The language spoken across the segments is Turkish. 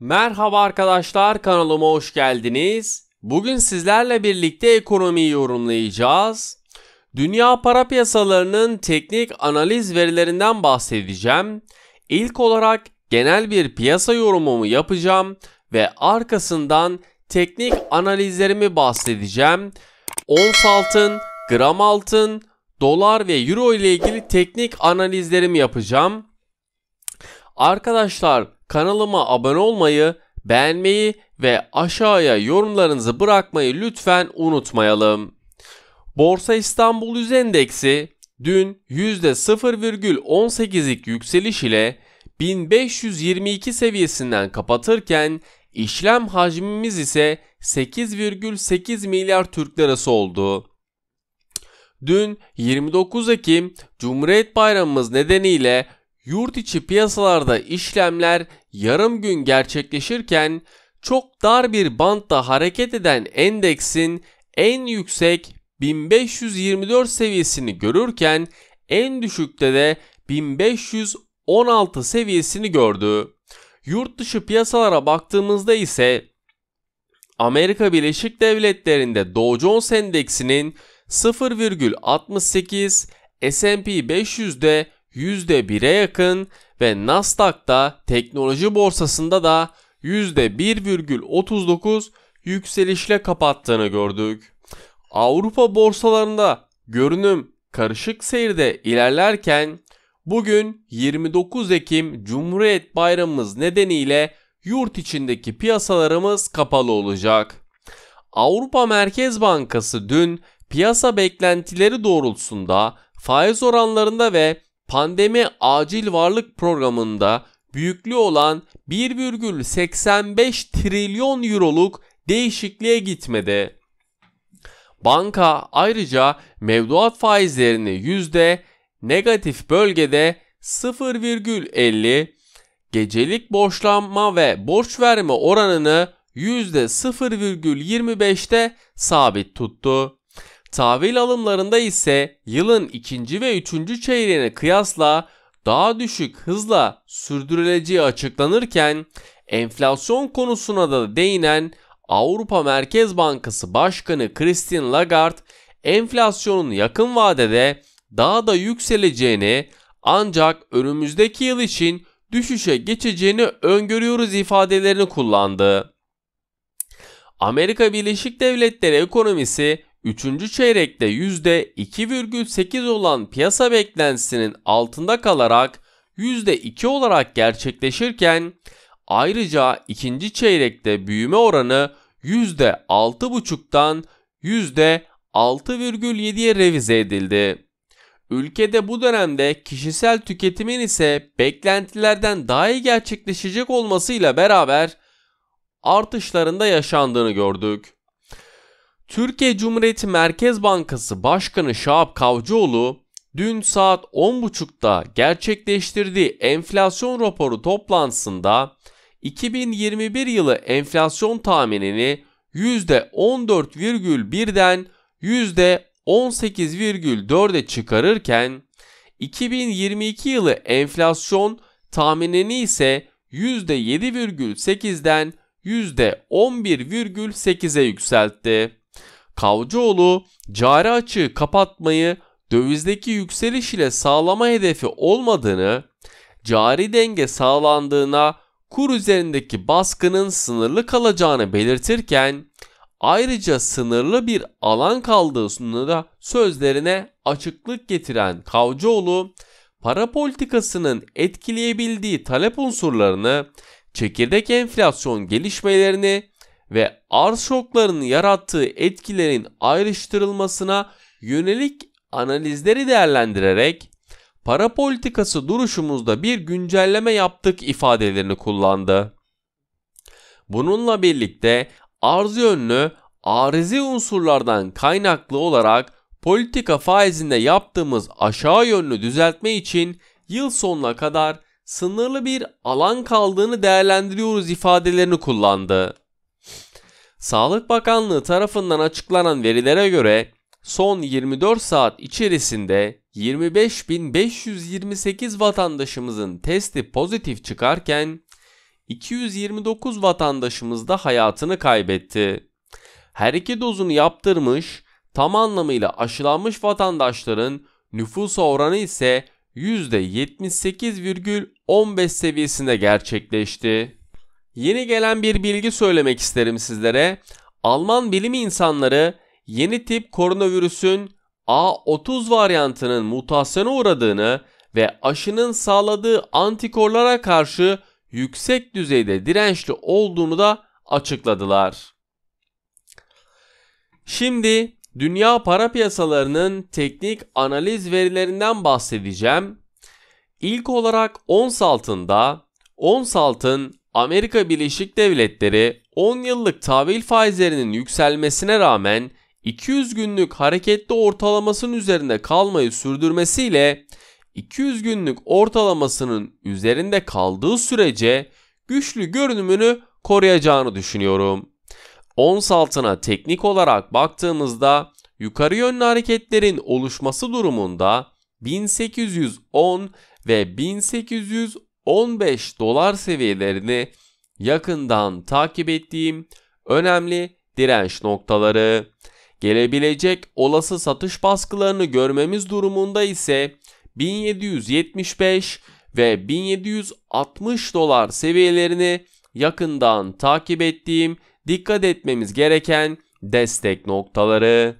Merhaba arkadaşlar kanalıma hoş geldiniz. Bugün sizlerle birlikte ekonomiyi yorumlayacağız. Dünya para piyasalarının teknik analiz verilerinden bahsedeceğim. İlk olarak genel bir piyasa yorumumu yapacağım ve arkasından teknik analizlerimi bahsedeceğim. Ons altın, gram altın, dolar ve euro ile ilgili teknik analizlerimi yapacağım. Arkadaşlar Kanalıma abone olmayı, beğenmeyi ve aşağıya yorumlarınızı bırakmayı lütfen unutmayalım. Borsa İstanbul Yüz Endeksi dün %0,18'lik yükseliş ile 1522 seviyesinden kapatırken işlem hacmimiz ise 8,8 milyar Türk lirası oldu. Dün 29 Ekim Cumhuriyet Bayramımız nedeniyle Yurt içi piyasalarda işlemler yarım gün gerçekleşirken çok dar bir bantta hareket eden endeksin en yüksek 1524 seviyesini görürken en düşükte de 1516 seviyesini gördü. Yurt dışı piyasalara baktığımızda ise Amerika Birleşik Devletleri'nde Dow Jones Endeksinin 0,68, S&P 500'de %1'e yakın ve Nasdaq'ta teknoloji borsasında da %1,39 yükselişle kapattığını gördük. Avrupa borsalarında görünüm karışık seyirde ilerlerken bugün 29 Ekim Cumhuriyet Bayramımız nedeniyle yurt içindeki piyasalarımız kapalı olacak. Avrupa Merkez Bankası dün piyasa beklentileri doğrultusunda faiz oranlarında ve pandemi acil varlık programında büyüklüğü olan 1,85 trilyon euroluk değişikliğe gitmedi. Banka ayrıca mevduat faizlerini yüzde, negatif bölgede 0,50, gecelik borçlanma ve borç verme oranını %0,25'te sabit tuttu. Tahvil alımlarında ise yılın ikinci ve üçüncü çeyreğine kıyasla daha düşük hızla sürdürüleceği açıklanırken enflasyon konusuna da değinen Avrupa Merkez Bankası Başkanı Christine Lagarde enflasyonun yakın vadede daha da yükseleceğini ancak önümüzdeki yıl için düşüşe geçeceğini öngörüyoruz ifadelerini kullandı. Amerika Birleşik Devletleri ekonomisi 3. çeyrekte %2,8 olan piyasa beklentisinin altında kalarak %2 olarak gerçekleşirken ayrıca 2. çeyrekte büyüme oranı %6,5'tan %6,7'ye revize edildi. Ülkede bu dönemde kişisel tüketimin ise beklentilerden daha iyi gerçekleşecek olmasıyla beraber artışlarında yaşandığını gördük. Türkiye Cumhuriyeti Merkez Bankası Başkanı Şahap Kavcıoğlu dün saat 10.30'da gerçekleştirdiği enflasyon raporu toplantısında 2021 yılı enflasyon tahminini %14,1'den %18,4'e çıkarırken 2022 yılı enflasyon tahminini ise %7,8'den %11,8'e yükseltti. Kavcıoğlu cari açığı kapatmayı dövizdeki yükseliş ile sağlama hedefi olmadığını, cari denge sağlandığına kur üzerindeki baskının sınırlı kalacağını belirtirken ayrıca sınırlı bir alan kaldığı da sözlerine açıklık getiren Kavcıoğlu, para politikasının etkileyebildiği talep unsurlarını, çekirdek enflasyon gelişmelerini ve arz şoklarının yarattığı etkilerin ayrıştırılmasına yönelik analizleri değerlendirerek para politikası duruşumuzda bir güncelleme yaptık ifadelerini kullandı. Bununla birlikte arz yönlü arizi unsurlardan kaynaklı olarak politika faizinde yaptığımız aşağı yönlü düzeltme için yıl sonuna kadar sınırlı bir alan kaldığını değerlendiriyoruz ifadelerini kullandı. Sağlık Bakanlığı tarafından açıklanan verilere göre son 24 saat içerisinde 25.528 vatandaşımızın testi pozitif çıkarken 229 vatandaşımız da hayatını kaybetti. Her iki dozunu yaptırmış, tam anlamıyla aşılanmış vatandaşların nüfus oranı ise %78,15 seviyesinde gerçekleşti yeni gelen bir bilgi söylemek isterim sizlere. Alman bilim insanları yeni tip koronavirüsün A30 varyantının mutasyona uğradığını ve aşının sağladığı antikorlara karşı yüksek düzeyde dirençli olduğunu da açıkladılar. Şimdi dünya para piyasalarının teknik analiz verilerinden bahsedeceğim. İlk olarak ons altında ons altın Amerika Birleşik Devletleri 10 yıllık tahvil faizlerinin yükselmesine rağmen 200 günlük hareketli ortalamasının üzerinde kalmayı sürdürmesiyle 200 günlük ortalamasının üzerinde kaldığı sürece güçlü görünümünü koruyacağını düşünüyorum. Ons altına teknik olarak baktığımızda yukarı yönlü hareketlerin oluşması durumunda 1810 ve 1810 15 dolar seviyelerini yakından takip ettiğim önemli direnç noktaları. Gelebilecek olası satış baskılarını görmemiz durumunda ise 1775 ve 1760 dolar seviyelerini yakından takip ettiğim dikkat etmemiz gereken destek noktaları.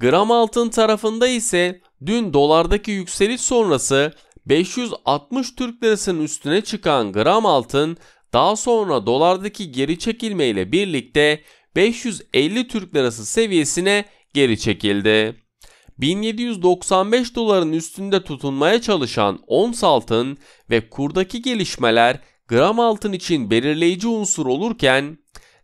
Gram altın tarafında ise dün dolardaki yükseliş sonrası 560 Türk lirasının üstüne çıkan gram altın daha sonra dolardaki geri çekilmeyle birlikte 550 Türk lirası seviyesine geri çekildi. 1795 doların üstünde tutunmaya çalışan ons altın ve kurdaki gelişmeler gram altın için belirleyici unsur olurken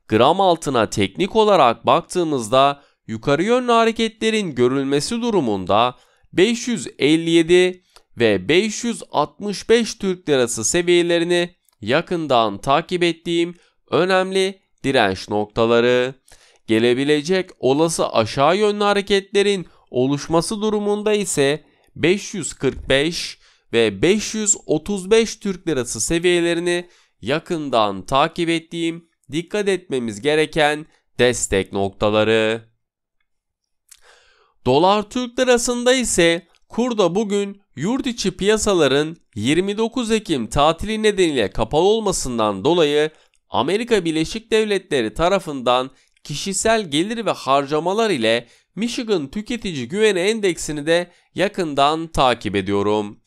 gram altına teknik olarak baktığımızda yukarı yönlü hareketlerin görülmesi durumunda 557 ve 565 Türk Lirası seviyelerini yakından takip ettiğim önemli direnç noktaları. Gelebilecek olası aşağı yönlü hareketlerin oluşması durumunda ise 545 ve 535 Türk Lirası seviyelerini yakından takip ettiğim dikkat etmemiz gereken destek noktaları. Dolar Türk Lirası'nda ise kurda bugün Yurt içi piyasaların 29 Ekim tatili nedeniyle kapalı olmasından dolayı Amerika Birleşik Devletleri tarafından kişisel gelir ve harcamalar ile Michigan Tüketici Güveni Endeksini de yakından takip ediyorum.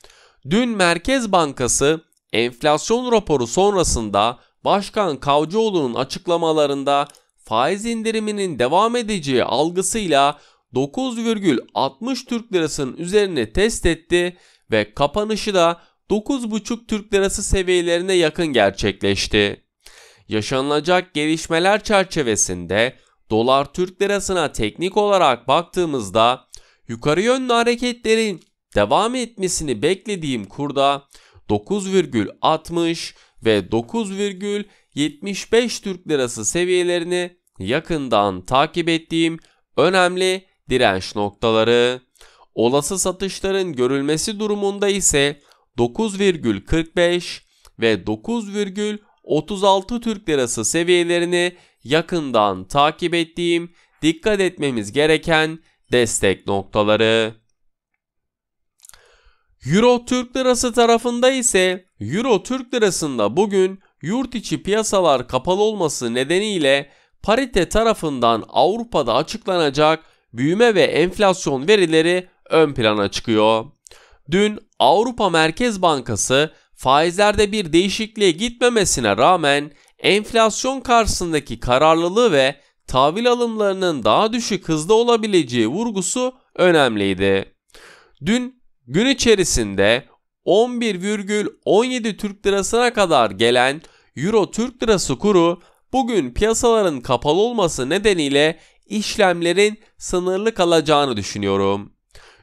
Dün Merkez Bankası enflasyon raporu sonrasında Başkan Kavcıoğlu'nun açıklamalarında faiz indiriminin devam edeceği algısıyla 9,60 Türk lirasının üzerine test etti ve kapanışı da 9,5 Türk lirası seviyelerine yakın gerçekleşti. Yaşanılacak gelişmeler çerçevesinde dolar Türk lirasına teknik olarak baktığımızda yukarı yönlü hareketlerin devam etmesini beklediğim kurda 9,60 ve 9,75 Türk lirası seviyelerini yakından takip ettiğim önemli direnç noktaları. Olası satışların görülmesi durumunda ise 9,45 ve 9,36 Türk Lirası seviyelerini yakından takip ettiğim dikkat etmemiz gereken destek noktaları. Euro Türk Lirası tarafında ise Euro Türk Lirası'nda bugün yurt içi piyasalar kapalı olması nedeniyle parite tarafından Avrupa'da açıklanacak büyüme ve enflasyon verileri ön plana çıkıyor. Dün Avrupa Merkez Bankası faizlerde bir değişikliğe gitmemesine rağmen enflasyon karşısındaki kararlılığı ve tahvil alımlarının daha düşük hızda olabileceği vurgusu önemliydi. Dün gün içerisinde 11,17 Türk lirasına kadar gelen Euro Türk lirası kuru bugün piyasaların kapalı olması nedeniyle işlemlerin sınırlı kalacağını düşünüyorum.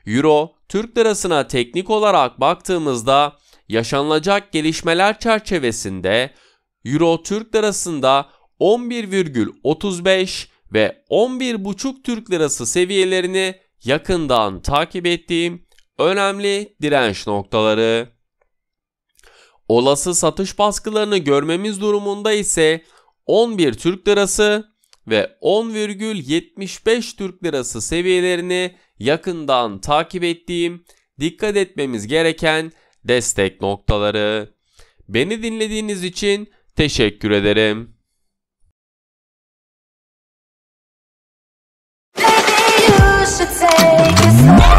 Euro Türk lirasına teknik olarak baktığımızda yaşanılacak gelişmeler çerçevesinde Euro Türk lirasında 11,35 ve 11,5 Türk lirası seviyelerini yakından takip ettiğim önemli direnç noktaları. Olası satış baskılarını görmemiz durumunda ise 11 Türk lirası ve 10,75 Türk Lirası seviyelerini yakından takip ettiğim dikkat etmemiz gereken destek noktaları. Beni dinlediğiniz için teşekkür ederim. should take